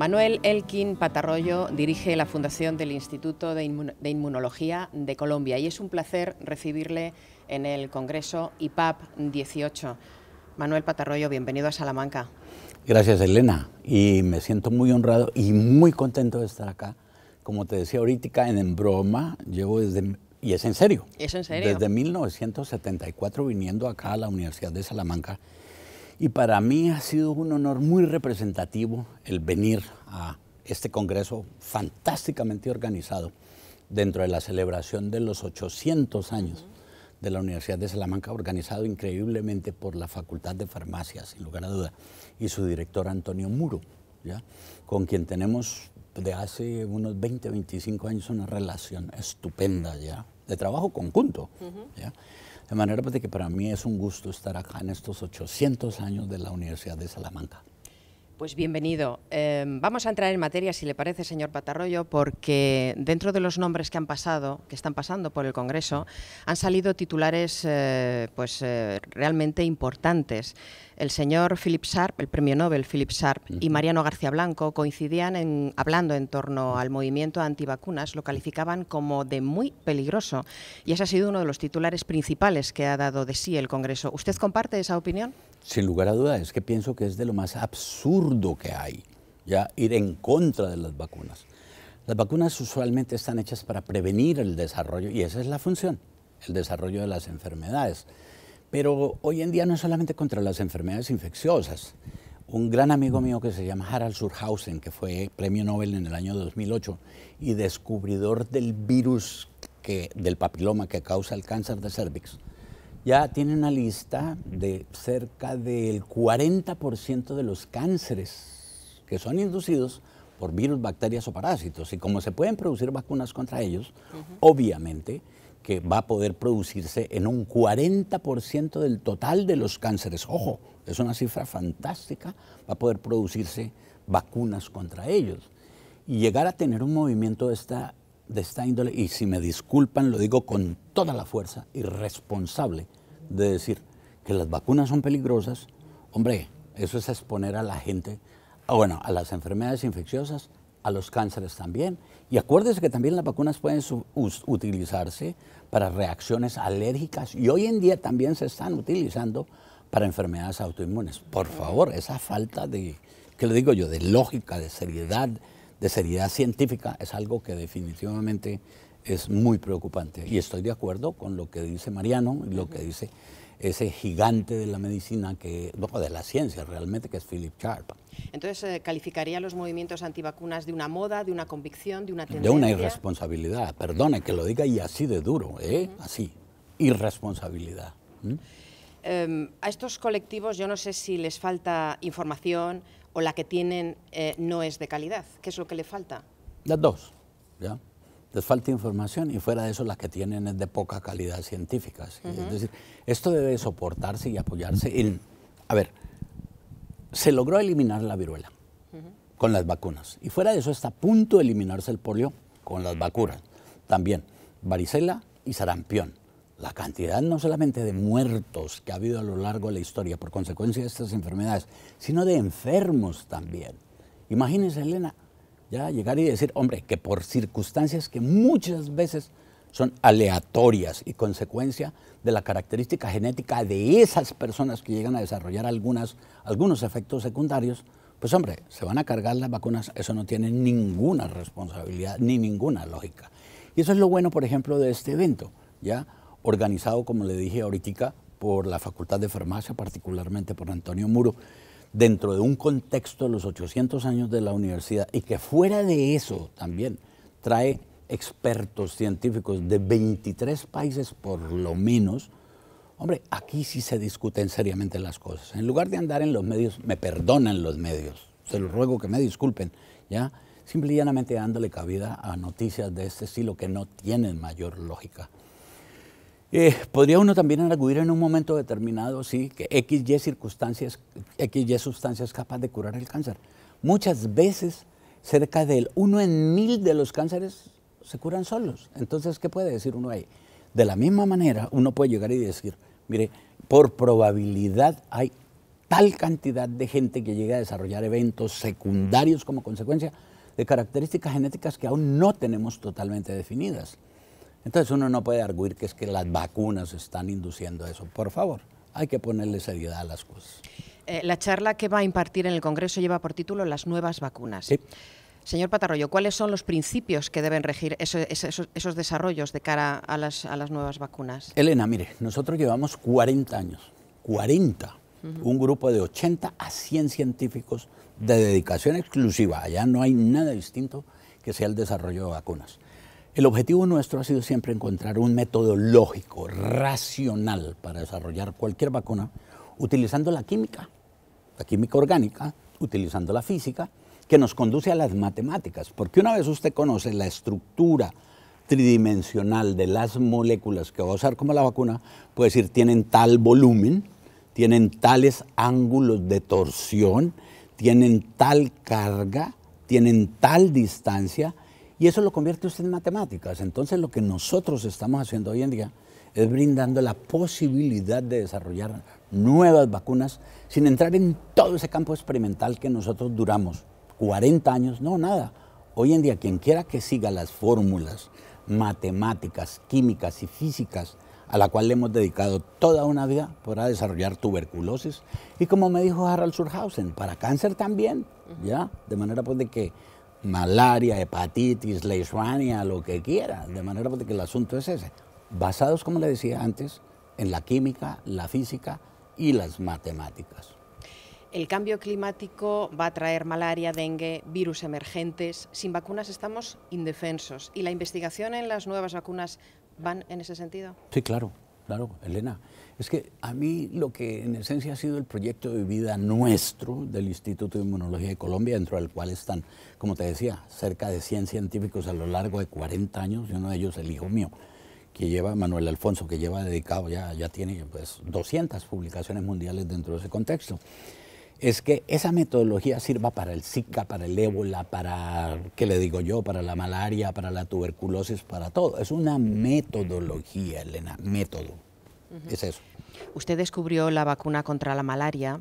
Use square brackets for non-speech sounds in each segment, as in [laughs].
Manuel Elkin Patarroyo dirige la Fundación del Instituto de, Inmunología de Colombia y es un placer recibirle en el Congreso IPAP 18. Manuel Patarroyo, bienvenido a Salamanca. Gracias, Elena. Y me siento muy honrado y muy contento de estar acá. Como te decía ahorita, en, en broma, llevo desde y es en serio. Es en serio. Desde 1974 viniendo acá a la Universidad de Salamanca y para mí ha sido un honor muy representativo el venir a este congreso fantásticamente organizado dentro de la celebración de los 800 años de la Universidad de Salamanca, organizado increíblemente por la Facultad de Farmacia, sin lugar a duda, y su director Antonio Muro, ¿ya? con quien tenemos de hace unos 20, 25 años una relación estupenda ya, de trabajo conjunto. De manera pues, que para mí es un gusto estar acá en estos 800 años de la Universidad de Salamanca. Pues bienvenido. Em, vamos a entrar en materia, si le parece, señor Patarroyo, porque dentro de los nombres que han pasado, que están pasando por el Congreso, han salido titulares eh, pues, eh, realmente importantes. El señor Philip Sharp, el premio Nobel Philip Sharp y Mariano García Blanco coincidían en, hablando en torno al movimiento antivacunas, lo calificaban como de muy peligroso. Y ese ha sido uno de los titulares principales que ha dado de sí el Congreso. ¿Usted comparte esa opinión? Sin lugar a dudas, es que pienso que es de lo más absurdo que hay, ya ir en contra de las vacunas. Las vacunas usualmente están hechas para prevenir el desarrollo y esa es la función, el desarrollo de las enfermedades. Pero hoy en día no es solamente contra las enfermedades infecciosas. Un gran amigo mm. mío que se llama Harald Surhausen, que fue premio Nobel en el año 2008 y descubridor del virus del papiloma que causa el cáncer de cervix, ya tiene una lista de cerca del 40% de los cánceres que son inducidos por virus, bacterias o parásitos. Y como se pueden producir vacunas contra ellos, obviamente que va a poder producirse en un 40% del total de los cánceres. Ojo, es una cifra fantástica, va a poder producirse vacunas contra ellos. Y llegar a tener un movimiento de esta, de esta índole, y si me disculpan, lo digo con toda la fuerza irresponsable de decir que las vacunas son peligrosas, hombre, eso es exponer a la gente, ah, bueno, a las enfermedades infecciosas, a los cánceres también. Y acuérdese que también las vacunas pueden utilizarse para reacciones alérgicas y hoy en día también se están utilizando para enfermedades autoinmunes. Por favor, esa falta de, ¿qué le digo yo?, de lógica, de seriedad, de seriedad científica, es algo que definitivamente es muy preocupante. Y estoy de acuerdo con lo que dice Mariano y lo que dice ese gigante de la medicina, que, no, de la ciencia realmente, que es Philip Sharp. Entonces, eh, ¿calificaría los movimientos antivacunas de una moda, de una convicción, de una tendencia? De una irresponsabilidad, perdone que lo diga y así de duro, ¿eh? así, irresponsabilidad. ¿Mm? Em, a estos colectivos yo no sé si les falta información o la que tienen eh, no es de calidad. ¿Qué es lo que le falta? Las dos, ¿ya? les falta información y fuera de eso la que tienen es de poca calidad científica. Es decir, esto debe soportarse y apoyarse. En, a ver, se logró eliminar la viruela con las vacunas y fuera de eso está a punto de eliminarse el polio con las vacunas. También varicela y sarampión. La cantidad no solamente de muertos que ha habido a lo largo de la historia por consecuencia de estas enfermedades, sino de enfermos también. Imagínense, Elena, ya llegar y decir, hombre, que por circunstancias que muchas veces son aleatorias y consecuencia de la característica genética de esas personas que llegan a desarrollar algunos efectos secundarios, pues hombre, se van a cargar las vacunas, eso no tiene ninguna responsabilidad ni ninguna lógica. Y eso es lo bueno, por ejemplo, de este evento, ya organizado, como le dije ahorita, por la Facultad de Farmacia, particularmente por Antonio Muro, dentro de un contexto de los 800 años de la universidad y que fuera de eso también trae expertos científicos de 23 países por lo menos, hombre, aquí sí se discuten seriamente las cosas. En lugar de andar en los medios, me perdonan los medios, se los ruego que me disculpen, ¿ya? Simple y llanamente dándole cabida a noticias de este estilo que no tienen mayor lógica. Eh, podría uno también arguir en un momento determinado, sí, que XY circunstancias, XY sustancia es capaz de curar el cáncer. Muchas veces, cerca del uno en mil de los cánceres se curan solos. Entonces, ¿qué puede decir uno ahí? De la misma manera, uno puede llegar y decir, mire, por probabilidad hay tal cantidad de gente que llega a desarrollar eventos secundarios como consecuencia de características genéticas que aún no tenemos totalmente definidas. Entonces uno no puede arguir que es que las vacunas están induciendo eso. Por favor, hay que ponerle seriedad a las cosas. Eh, la charla que va a impartir en el Congreso lleva por título Las nuevas vacunas. Sí. Señor Patarroyo, ¿cuáles son los principios que deben regir esos, desarrollos de cara a las, nuevas vacunas? Elena, mire, nosotros llevamos 40 años, 40, un grupo de 80 a 100 científicos de dedicación exclusiva, allá no hay nada distinto que sea el desarrollo de vacunas. El objetivo nuestro ha sido siempre encontrar un método lógico, racional para desarrollar cualquier vacuna utilizando la química, la química orgánica, utilizando la física, que nos conduce a las matemáticas, porque una vez usted conoce la estructura tridimensional de las moléculas que va a usar como la vacuna, puede decir tienen tal volumen, tienen tales ángulos de torsión, tienen tal carga, tienen tal distancia, y eso lo convierte usted en matemáticas. Entonces lo que nosotros estamos haciendo hoy en día es brindando la posibilidad de desarrollar nuevas vacunas sin entrar en todo ese campo experimental que nosotros duramos 40 años, no, nada. Hoy en día quien quiera que siga las fórmulas matemáticas, químicas y físicas a la cual le hemos dedicado toda una vida, podrá desarrollar tuberculosis y como me dijo Harald Surhausen, para cáncer también, ¿ya? De manera pues de que malaria, hepatitis, leishmania, lo que quiera. De manera pues, que el asunto es ese. Basados, como le decía antes, en la química, la física y las matemáticas. El cambio climático va a traer malaria, dengue, virus emergentes. Sin vacunas estamos indefensos. ¿Y la investigación en las nuevas vacunas van en ese sentido? Sí, claro. Claro, Elena. Es que a mí lo que en esencia ha sido el proyecto de vida nuestro del Instituto de Inmunología de Colombia, dentro del cual están, como te decía, cerca de 100 científicos a lo largo de 40 años, y uno de ellos el hijo mío, que lleva, Manuel Alfonso, que lleva dedicado, ya, ya tiene pues, 200 publicaciones mundiales dentro de ese contexto es que esa metodología sirva para el Zika, para el ébola, para, ¿qué le digo yo?, para la malaria, para la tuberculosis, para todo. Es una metodología, Elena, método. Es eso. Usted descubrió la vacuna contra la malaria.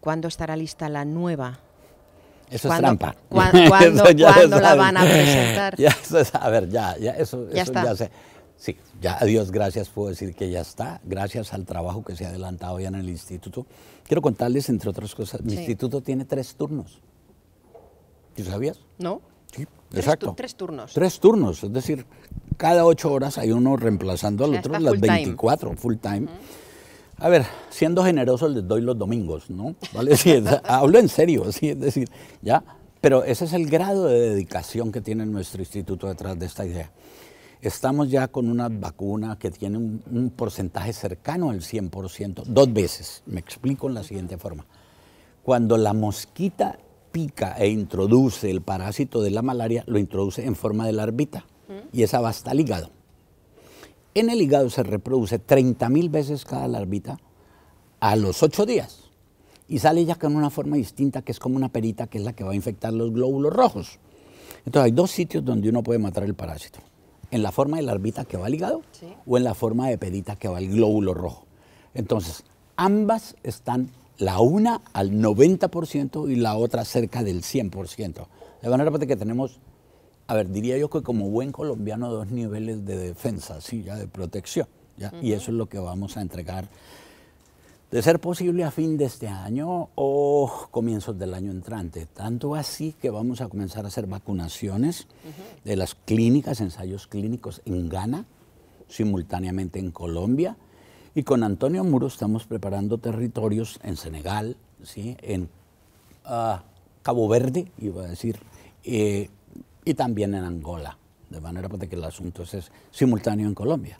¿Cuándo estará lista la nueva? Eso es trampa. [laughs] ¿Cuándo, la van a presentar? [laughs] Ya, a ver, ya, ya, eso, ya Sí, ya a Dios gracias puedo decir que ya está, gracias al trabajo que se ha adelantado ya en el instituto. Quiero contarles, entre otras cosas, mi instituto tiene tres turnos. ¿Tú sabías? No. Sí, exacto. tres turnos. Tres turnos, es decir, cada ocho horas hay uno reemplazando al otro, las 24, full time. A ver, siendo generoso les doy los domingos, ¿no? ¿Vale? Sí, [laughs] hablo en serio, sí, es decir, ya. Pero ese es el grado de dedicación que tiene nuestro instituto detrás de esta idea. Estamos ya con una vacuna que tiene un, porcentaje cercano al 100%, dos veces. Me explico en la siguiente forma. Cuando la mosquita pica e introduce el parásito de la malaria, lo introduce en forma de larvita y esa va hasta el hígado. En el hígado se reproduce 30.000 veces cada larvita a los 8 días y sale ya con una forma distinta que es como una perita que es la que va a infectar los glóbulos rojos. Entonces hay dos sitios donde uno puede matar el parásito en la forma de larvita que va al hígado o en la forma de pedita que va al glóbulo rojo. Entonces, ambas están la una al 90% y la otra cerca del 100%. De manera que tenemos, a ver, diría yo que como buen colombiano, dos niveles de defensa, ¿sí? ya de protección. ¿ya? Y eso es lo que vamos a entregar de ser posible a fin de este año o comienzos del año entrante. Tanto así que vamos a comenzar a hacer vacunaciones de las clínicas, ensayos clínicos en Ghana, simultáneamente en Colombia. Y con Antonio Muro estamos preparando territorios en Senegal, ¿sí? en ah, Cabo Verde, iba a decir, eh, y también en Angola. De manera pues, que el asunto es simultáneo en Colombia.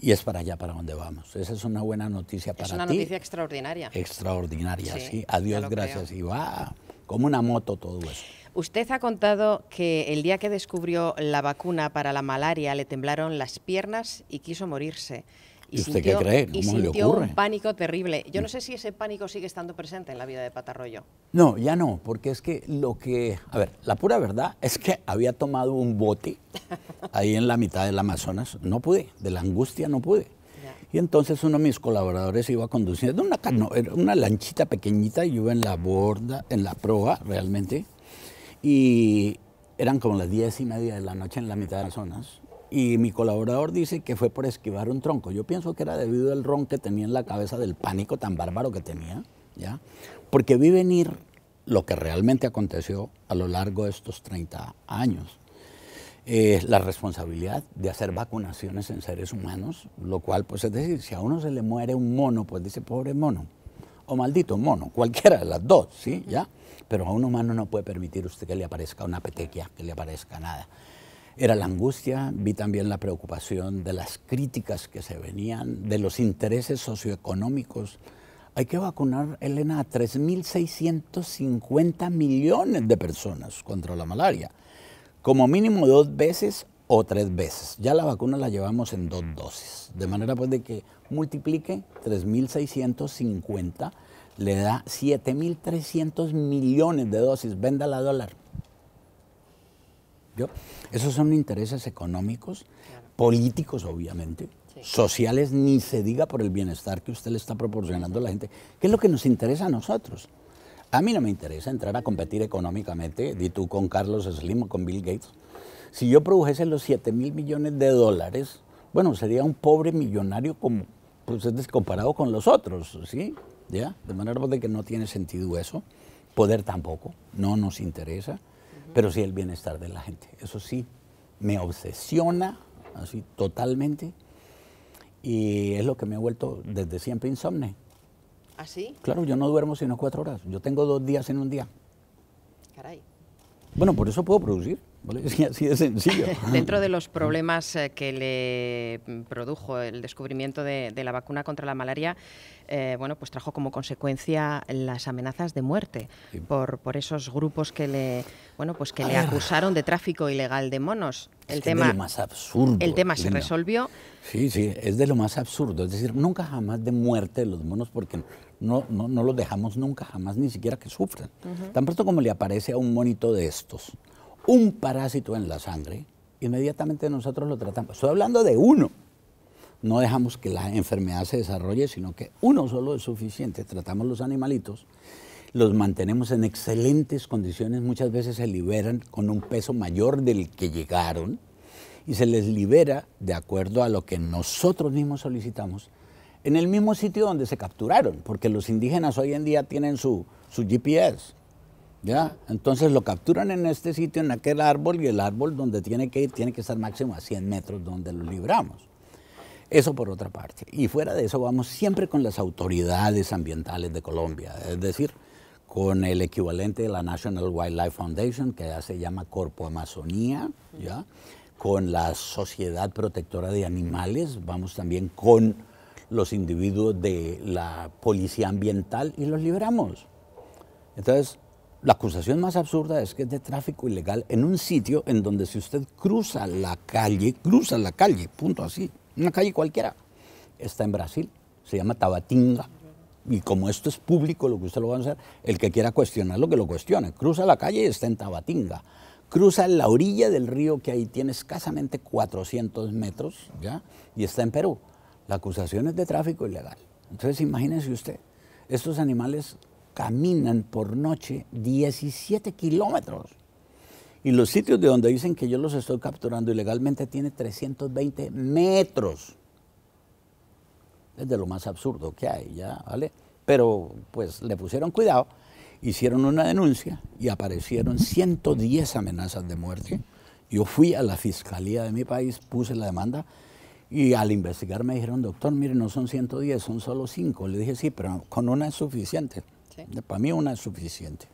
Y es para allá para donde vamos. Esa es una buena noticia para ti. Es una noticia extraordinaria. Extraordinaria, sí. Adiós, gracias. Y va como una moto todo eso. Usted ha contado que el día que descubrió la vacuna para la malaria le temblaron las piernas y quiso morirse. Y, usted qué cree? ¿Cómo y sintió un pánico terrible. Yo no sé si ese pánico sigue estando presente en la vida de Patarroyo. No, ya no, porque es que lo que... A ver, la pura verdad es que había tomado un bote [laughs] ahí en la mitad del Amazonas. No pude, de la angustia no pude. Y entonces uno de mis colaboradores iba conduciendo una, una lanchita pequeñita, y yo en la borda, en la proa realmente, y eran como las diez y media de la noche en la mitad de Amazonas y mi colaborador dice que fue por esquivar un tronco. Yo pienso que era debido al ron que tenía en la cabeza del pánico tan bárbaro que tenía, ¿ya? Porque vi venir lo que realmente aconteció a lo largo de estos 30 años. es eh, la responsabilidad de hacer vacunaciones en seres humanos, lo cual, pues es decir, si a uno se le muere un mono, pues dice, pobre mono, o maldito mono, [laughs] cualquiera de las dos, ¿sí? ¿Ya? Pero a un humano no puede permitir usted que le aparezca una petequia, que le aparezca nada. Era la angustia, vi también la preocupación de las críticas que se venían, de los intereses socioeconómicos. Hay que vacunar, Elena, a 3.650 millones de personas contra la malaria. Como mínimo dos veces o tres veces. Ya la vacuna la llevamos en dos dosis. De manera pues de que multiplique 3.650, le da 7.300 millones de dosis. Venda la dólar. Esos son intereses económicos, políticos obviamente, sociales, ni se diga por el bienestar que usted le está proporcionando a la gente, que es lo que nos interesa a nosotros. A mí no me interesa entrar a competir económicamente, di tú con Carlos Slim o con Bill Gates. Si yo produjese los 7 mil millones de dólares, bueno, sería un pobre millonario como, pues, descomparado con los otros, ¿sí? ¿Ya? De manera de que no tiene sentido eso. Poder tampoco, no nos interesa pero sí el bienestar de la gente. Eso sí, me obsesiona así totalmente y es lo que me ha vuelto desde siempre insomne. ¿Así? ¿Ah, sí? claro, yo no duermo sino cuatro horas. Yo tengo dos días en un día. Caray. Bueno, por eso puedo producir. [laughs] así [laughs] Dentro de los problemas eh, que le produjo el descubrimiento de, la vacuna contra la malaria, eh, bueno, pues trajo como consecuencia las amenazas de muerte por, esos grupos que le, bueno, pues que le acusaron de tráfico ilegal de monos. El es tema, de lo más absurdo. El tema se resolvió. Sí, sí, es de lo más absurdo. Es decir, nunca jamás de muerte los monos porque no, no, no los dejamos nunca jamás ni siquiera que sufran. Tan pronto como le aparece a un monito de estos, un parásito en la sangre, inmediatamente nosotros lo tratamos. Estoy hablando de uno. No dejamos que la enfermedad se desarrolle, sino que uno solo es suficiente. Tratamos los animalitos, los mantenemos en excelentes condiciones, muchas veces se liberan con un peso mayor del que llegaron y se les libera de acuerdo a lo que nosotros mismos solicitamos en el mismo sitio donde se capturaron, porque los indígenas hoy en día tienen su, su GPS entonces lo capturan en este sitio, en aquel árbol, y el árbol donde tiene que ir tiene que estar máximo a 100 metros donde lo libramos. Eso por otra parte. Y fuera de eso vamos siempre con las autoridades ambientales de Colombia, es decir, con el equivalente de la National Wildlife Foundation, que ya se llama Corpo Amazonía, con la Sociedad Protectora de Animales, vamos también con los individuos de la Policía Ambiental y los libramos. Entonces, la acusación más absurda es que es de tráfico ilegal en un sitio en donde si usted cruza la calle, cruza la calle, punto así, una calle cualquiera, está en Brasil, se llama Tabatinga. Y como esto es público, lo que usted lo va a hacer, el que quiera cuestionar lo que lo cuestione. Cruza la calle y está en Tabatinga. Cruza la orilla del río que ahí tiene escasamente 400 metros, ¿ya? Y está en Perú. La acusación es de tráfico ilegal. Entonces imagínese usted, estos animales caminan por noche 17 kilómetros. Y los sitios de donde dicen que yo los estoy capturando ilegalmente tiene 320 metros. Es de lo más absurdo que hay, ya, ¿vale? Pero pues le pusieron cuidado, hicieron una denuncia y aparecieron 110 amenazas de muerte. Yo fui a la fiscalía de mi país, puse la demanda y al investigar me dijeron, doctor, mire, no son 110, son solo 5. Le dije, sí, pero con una es suficiente. Para mí una es suficiente.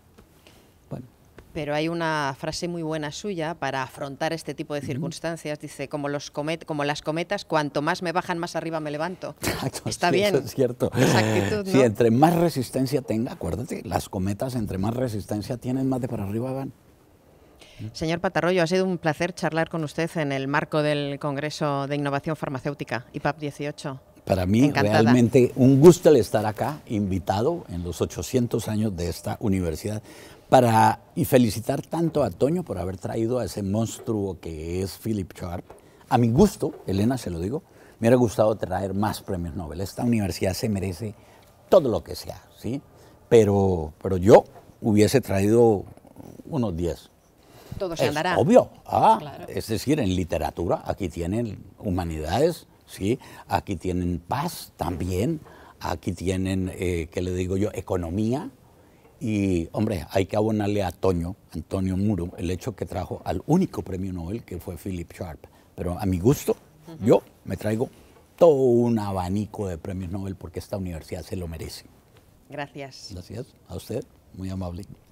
Pero hay una frase muy buena suya para afrontar este tipo de circunstancias. Dice, como, los como las cometas, cuanto más me bajan, más arriba me levanto. [laughs] Está bien. es cierto. si entre más resistencia tenga, acuérdate, las cometas entre más resistencia tienen, más de para arriba van. ¿Eh? Señor Patarroyo, ha sido un placer charlar con usted en el marco del Congreso de Innovación Farmacéutica, IPAP 18. Para mí, realmente un gusto el estar acá, invitado en los 800 años de esta universidad, para y felicitar tanto a Toño por haber traído a ese monstruo que es Philip Sharp. A mi gusto, Elena, se lo digo, me hubiera gustado traer más premios Nobel. Esta universidad se merece todo lo que sea, ¿sí? Pero, pero yo hubiese traído unos 10. Todo se es Obvio. Ah, es decir, en literatura, aquí tienen humanidades, ¿sí? Aquí tienen paz también, aquí tienen, eh, ¿qué le digo yo?, economía. Y, hombre, hay que abonarle a Toño, Antonio Muro, el hecho que trajo al único premio Nobel que fue Philip Sharp. Pero a mi gusto, yo me traigo todo un abanico de premios Nobel porque esta universidad se lo merece. Gracias. Gracias. A usted, muy amable.